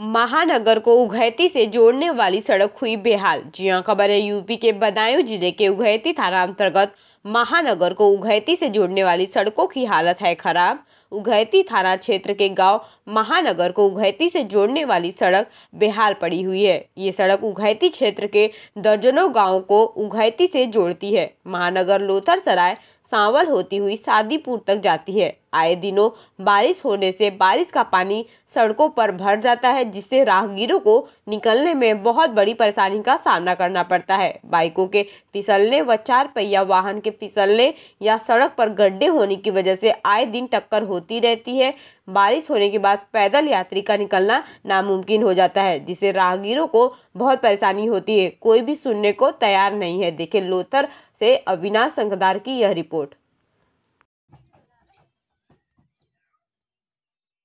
महानगर को उघैती से जोड़ने वाली सड़क हुई बेहाल जी हाँ खबर है यूपी के बदायूं जिले के उघैती थाना अंतर्गत महानगर को उघैती से जोड़ने वाली सड़कों की हालत है खराब उघैती थाना क्षेत्र के गांव महानगर को उघैती से जोड़ने वाली सड़क बेहाल पड़ी हुई है ये सड़क उघैती क्षेत्र के दर्जनों गांवों को उघैती से जोड़ती है महानगर लोथर सराय सांवल होती हुई सादीपुर तक जाती है आए दिनों बारिश होने से बारिश का पानी सड़कों पर भर जाता है जिससे राहगीरों को निकलने में बहुत बड़ी परेशानी का सामना करना पड़ता है बाइकों के फिसलने व चार पहिया वाहन के के फिसलने या सड़क पर गड्ढे होने की वजह से आए दिन टक्कर होती रहती है बारिश होने के बाद पैदल यात्री का निकलना नामुमकिन हो जाता है जिससे राहगीरों को बहुत परेशानी होती है कोई भी सुनने को तैयार नहीं है देखें लोथर से अविनाश संगदार की यह रिपोर्ट